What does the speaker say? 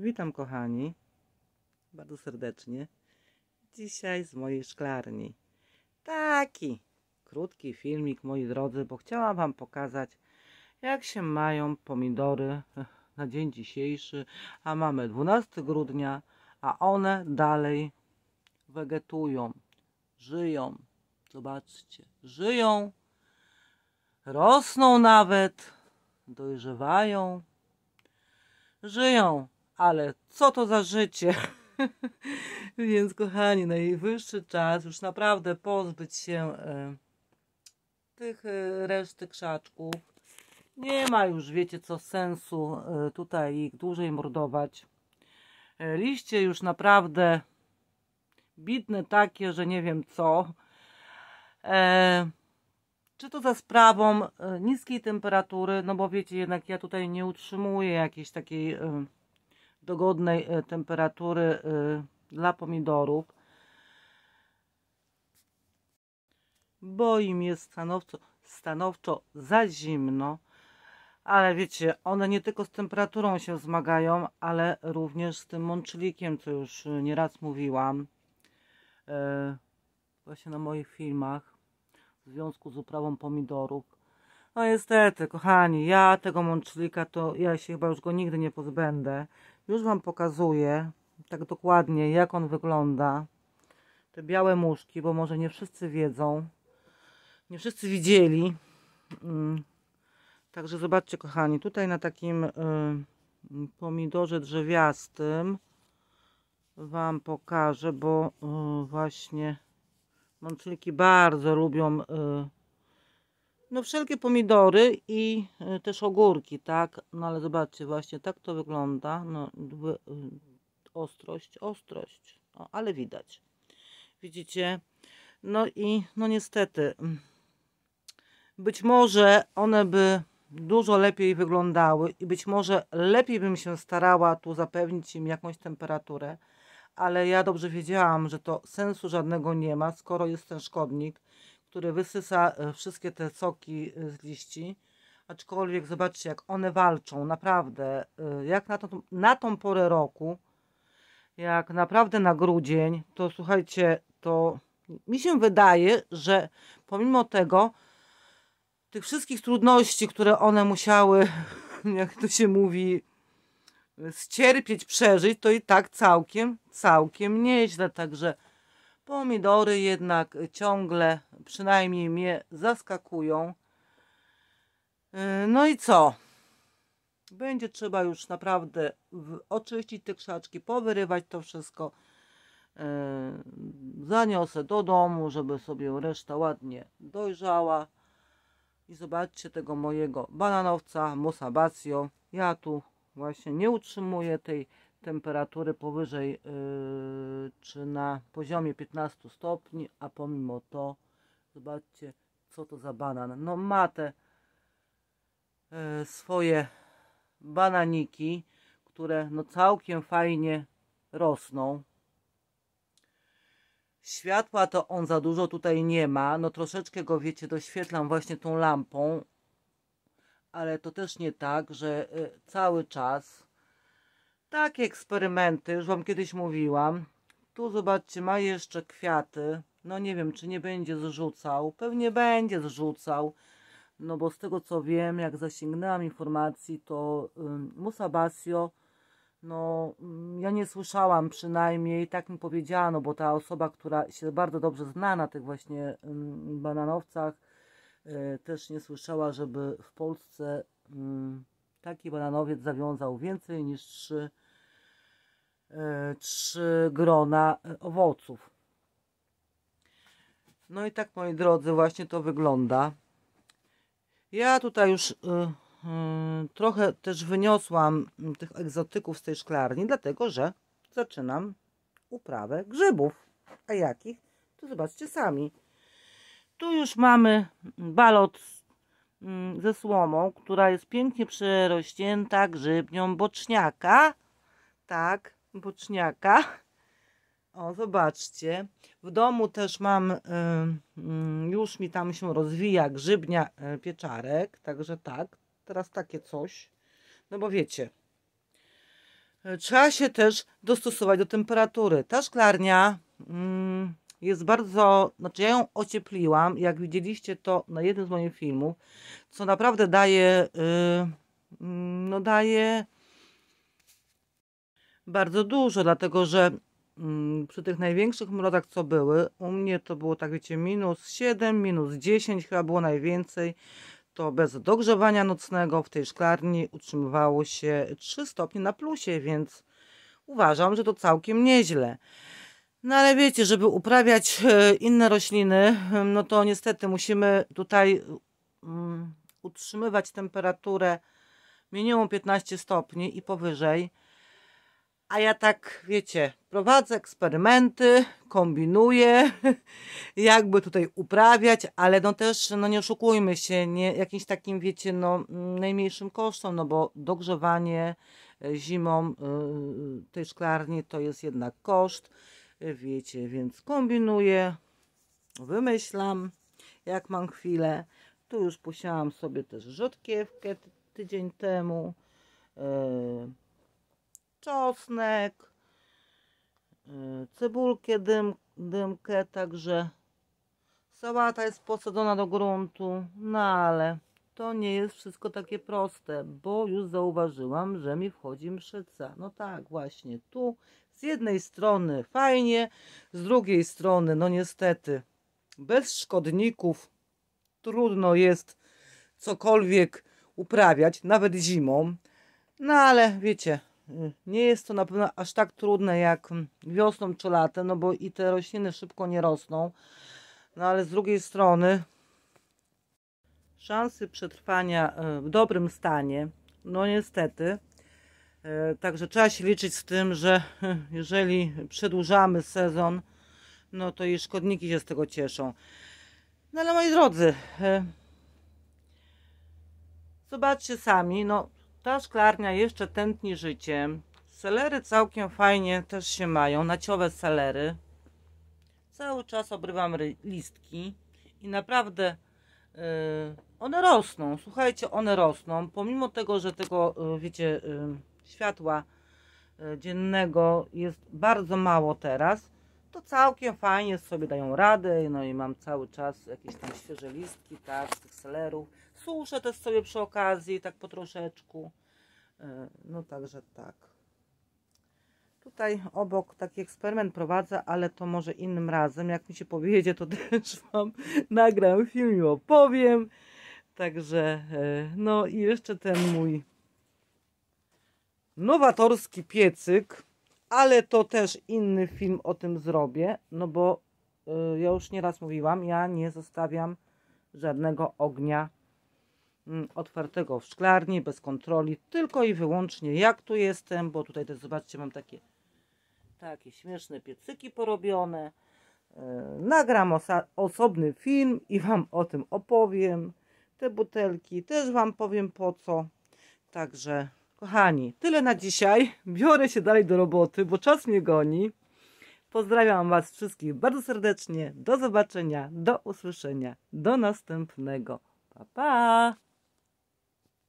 Witam kochani bardzo serdecznie. Dzisiaj z mojej szklarni. Taki krótki filmik moi drodzy, bo chciałam Wam pokazać jak się mają pomidory na dzień dzisiejszy, a mamy 12 grudnia, a one dalej wegetują, żyją. Zobaczcie, żyją, rosną nawet, dojrzewają, żyją ale co to za życie? Więc kochani, najwyższy czas już naprawdę pozbyć się e, tych e, reszty krzaczków. Nie ma już, wiecie co, sensu e, tutaj ich dłużej mordować. liście już naprawdę bitne takie, że nie wiem co. czy to za sprawą niskiej temperatury, no bo wiecie, jednak ja tutaj nie utrzymuję jakiejś takiej dogodnej e, temperatury e, dla pomidorów, bo im jest stanowczo, stanowczo za zimno. Ale wiecie, one nie tylko z temperaturą się zmagają, ale również z tym mączlikiem, co już e, nieraz mówiłam właśnie na moich filmach w związku z uprawą pomidorów. No niestety, kochani, ja tego mączlika to ja się chyba już go nigdy nie pozbędę. Już Wam pokazuję tak dokładnie, jak on wygląda. Te białe muszki, bo może nie wszyscy wiedzą. Nie wszyscy widzieli. Mm. Także zobaczcie, kochani, tutaj na takim y, pomidorze drzewiastym Wam pokażę, bo y, właśnie mączniki bardzo lubią y, no wszelkie pomidory i e, też ogórki, tak? No ale zobaczcie, właśnie tak to wygląda. No, y, ostrość, ostrość, no, ale widać. Widzicie? No i no niestety, mm, być może one by dużo lepiej wyglądały i być może lepiej bym się starała tu zapewnić im jakąś temperaturę, ale ja dobrze wiedziałam, że to sensu żadnego nie ma, skoro jest ten szkodnik, który wysysa e, wszystkie te soki e, z liści. Aczkolwiek zobaczcie, jak one walczą, naprawdę, e, jak na, tą na tą porę roku, jak naprawdę na grudzień, to słuchajcie, to mi się wydaje, że pomimo tego, tych wszystkich trudności, które one musiały, jak to się mówi, ścierpieć, przeżyć, to i tak całkiem, całkiem nieźle. Także Pomidory jednak ciągle, przynajmniej mnie, zaskakują. Y, no i co? Będzie trzeba już naprawdę oczyścić te krzaczki, powyrywać to wszystko. Y, zaniosę do domu, żeby sobie reszta ładnie dojrzała. I zobaczcie tego mojego bananowca, musabacio. Ja tu właśnie nie utrzymuję tej temperatury powyżej yy, czy na poziomie 15 stopni, a pomimo to zobaczcie co to za banan. No ma te yy, swoje bananiki, które no całkiem fajnie rosną. Światła to on za dużo tutaj nie ma. No troszeczkę go, wiecie, doświetlam właśnie tą lampą. Ale to też nie tak, że y, cały czas takie eksperymenty, już Wam kiedyś mówiłam. Tu zobaczcie, ma jeszcze kwiaty. No nie wiem, czy nie będzie zrzucał. Pewnie będzie zrzucał. No bo z tego co wiem, jak zasięgnęłam informacji, to musabasio Musa Basio, no mm, ja nie słyszałam przynajmniej, tak mi powiedziano, bo ta osoba, która się bardzo dobrze zna na tych właśnie bananowcach, y, też nie słyszała, żeby w Polsce Taki bananowiec zawiązał więcej niż trzy e, grona e, owoców. No i tak moi drodzy właśnie to wygląda. Ja tutaj już e, trochę też wyniosłam mm, tych egzotyków z tej szklarni, dlatego że zaczynam uprawę grzybów. A jakich? To zobaczcie sami. Tu już mamy balot Mm, ze słomą, która jest pięknie przerośnięta grzybnią boczniaka. Tak, boczniaka. O, zobaczcie. W domu też mam, y, mm, już mi tam się rozwija grzybnia y, pieczarek, także tak, teraz takie coś. No bo wiecie, y, trzeba się też dostosować do temperatury. Ta szklarnia mm, jest bardzo, znaczy ja ją ociepliłam, jak widzieliście to na jednym z moich filmów, co naprawdę daje, yy, no daje bardzo dużo, dlatego że yy, przy tych największych mrozach, co były, u mnie to było tak wiecie, minus 7, minus 10 chyba było najwięcej, to bez dogrzewania nocnego w tej szklarni utrzymywało się 3 stopnie na plusie, więc uważam, że to całkiem nieźle. No ale wiecie, żeby uprawiać e, inne rośliny, no to niestety musimy tutaj mm, utrzymywać temperaturę minimum 15 stopni i powyżej. A ja tak, wiecie, prowadzę eksperymenty, kombinuję, jakby tutaj uprawiać, ale no też, no nie oszukujmy się, nie, jakimś takim, wiecie, no mm, najmniejszym kosztem, no bo dogrzewanie e, zimą yy, tej szklarni to jest jednak koszt wiecie, więc kombinuję, wymyślam, jak mam chwilę. Tu już posiałam sobie też rzodkiewkę tydzień temu, yy, czosnek, yy, cebulkę, dym, dymkę, także sałata jest posadzona do gruntu, no ale to nie jest wszystko takie proste, bo już zauważyłam, że mi wchodzi mszyca. No tak, właśnie tu z jednej strony fajnie, z drugiej strony, no niestety, bez szkodników trudno jest cokolwiek uprawiać, nawet zimą. No ale wiecie, nie jest to na pewno aż tak trudne jak wiosną czy latem, no bo i te rośliny szybko nie rosną. No ale z drugiej strony szansy przetrwania e, w dobrym stanie, no niestety. E, także trzeba się liczyć z tym, że e, jeżeli przedłużamy sezon, no to i szkodniki się z tego cieszą. No ale moi drodzy, zobaczcie sami, no ta szklarnia jeszcze tętni życiem. Selery całkiem fajnie też się mają, naciowe selery. Cały czas obrywam listki i naprawdę E, one rosną, słuchajcie, one rosną, pomimo tego, że tego, e, wiecie, e, światła dziennego jest bardzo mało teraz, to całkiem fajnie sobie dają radę, no i mam cały czas jakieś tam świeże listki, tak, z tych selerów, suszę też sobie przy okazji, tak po troszeczku, no także tak. Tutaj obok taki eksperyment prowadzę, ale to może innym razem. Jak mi się powiedzie, to też Wam nagram film i opowiem. Także, e, no i jeszcze ten mój nowatorski piecyk, ale to też inny film o tym zrobię, no bo e, ja już nieraz mówiłam, ja nie zostawiam żadnego ognia mm, otwartego w szklarni, bez kontroli, tylko i wyłącznie jak tu jestem, bo tutaj też zobaczcie, mam takie takie śmieszne piecyki porobione. E, nagram osobny film i Wam o tym opowiem. Te butelki też Wam powiem po co. Także, kochani, tyle na dzisiaj. Biorę się dalej do roboty, bo czas mnie goni. Pozdrawiam Was wszystkich bardzo serdecznie. Do zobaczenia, do usłyszenia, do następnego. Pa, pa!